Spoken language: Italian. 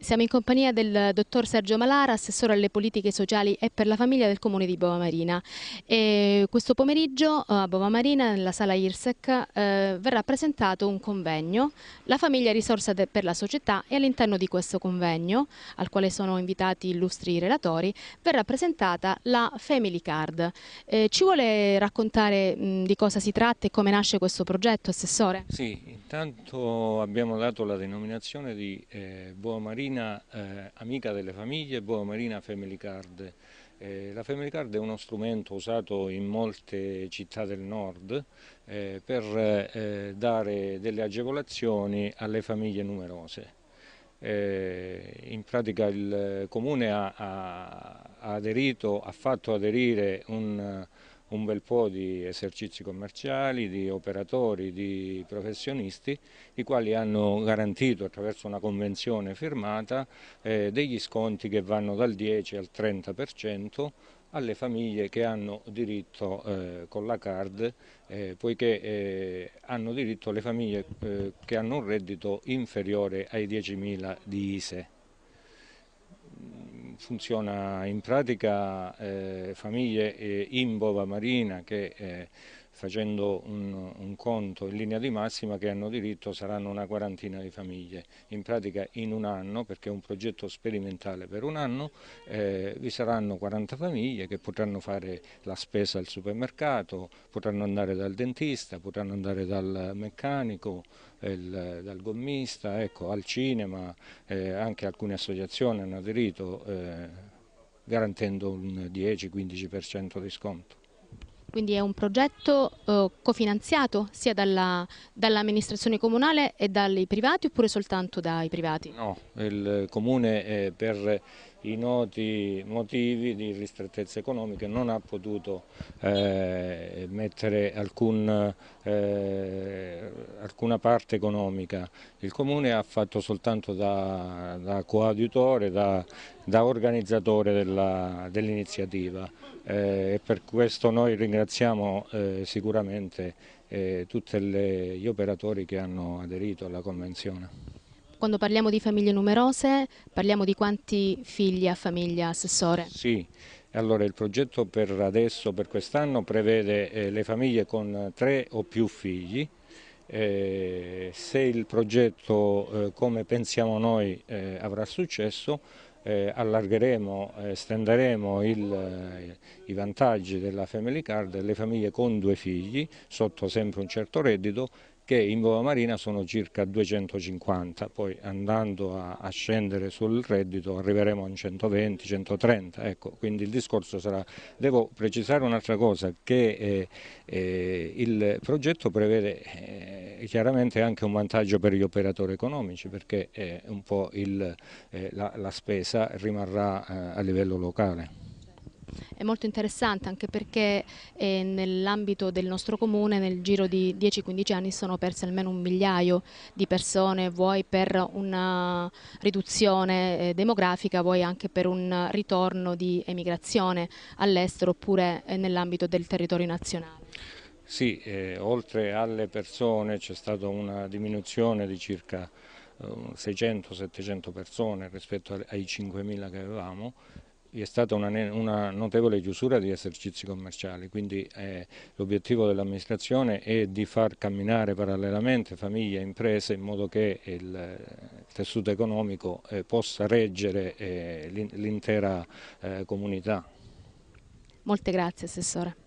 Siamo in compagnia del dottor Sergio Malara, assessore alle politiche sociali e per la famiglia del comune di Bovamarina. E questo pomeriggio eh, a Bova Marina, nella sala IRSEC, eh, verrà presentato un convegno, La famiglia risorsa per la società e all'interno di questo convegno, al quale sono invitati illustri relatori, verrà presentata la Family Card. Eh, ci vuole raccontare mh, di cosa si tratta e come nasce questo progetto, assessore? Sì, Intanto abbiamo dato la denominazione di eh, Boa Marina eh, Amica delle Famiglie, Boa Marina Family Card. Eh, la Family Card è uno strumento usato in molte città del nord eh, per eh, dare delle agevolazioni alle famiglie numerose. Eh, in pratica il comune ha, ha, aderito, ha fatto aderire un un bel po' di esercizi commerciali, di operatori, di professionisti, i quali hanno garantito attraverso una convenzione firmata eh, degli sconti che vanno dal 10 al 30% alle famiglie che hanno diritto eh, con la card, eh, poiché eh, hanno diritto le famiglie eh, che hanno un reddito inferiore ai 10.000 di ISE funziona in pratica eh, famiglie eh, in bova marina che eh, facendo un, un, conto in linea di massima che hanno diritto saranno una quarantina di famiglie. In pratica in un anno, perché è un progetto sperimentale per un anno, eh, vi saranno 40 famiglie che potranno fare la spesa al supermercato, potranno andare dal dentista, potranno andare dal meccanico, il, dal gommista, ecco, al cinema, eh, anche alcune associazioni hanno aderito eh, garantendo un 10-15% di sconto. Quindi è un progetto eh, cofinanziato sia dall'amministrazione comunale e dai privati oppure soltanto dai privati? No, il comune eh, per i noti motivi di ristrettezze economiche non ha potuto eh, mettere alcun, eh, alcuna parte economica. Il Comune ha fatto soltanto da, da coadiutore, da, da organizzatore dell'iniziativa dell eh, e per questo noi ringraziamo eh, sicuramente eh, tutti gli operatori che hanno aderito alla Convenzione. Quando parliamo di famiglie numerose, parliamo di quanti figli ha famiglia, Assessore? Sì, allora il progetto per adesso, per quest'anno, prevede eh, le famiglie con tre o più figli. Eh, se il progetto, eh, come pensiamo noi, eh, avrà successo, eh, allargheremo, eh, estenderemo il, i vantaggi della Family Card alle famiglie con due figli, sotto sempre un certo reddito, che in Vova Marina sono circa 250, poi andando a, a scendere sul reddito arriveremo a 120, 130, ecco, quindi il discorso sarà, devo precisare un'altra cosa, che eh, eh, il progetto prevede eh, chiaramente anche un vantaggio per gli operatori economici perché eh, un po' il, eh, la, la, spesa rimarrà eh, a livello locale. È molto interessante anche perché eh, nell'ambito del nostro comune nel giro di 10-15 anni sono perse almeno un migliaio di persone, vuoi per una riduzione eh, demografica, vuoi anche per un ritorno di emigrazione all'estero oppure eh, nell'ambito del territorio nazionale. Sì, eh, oltre alle persone c'è stata una diminuzione di circa 600-700 eh, persone rispetto ai 5.000 che avevamo è stata una, una, notevole chiusura di esercizi commerciali, quindi eh, l'obiettivo dell'amministrazione è di far camminare parallelamente famiglie e imprese in modo che il, il tessuto economico eh, possa reggere eh, l'intera eh, comunità. Molte grazie Assessore.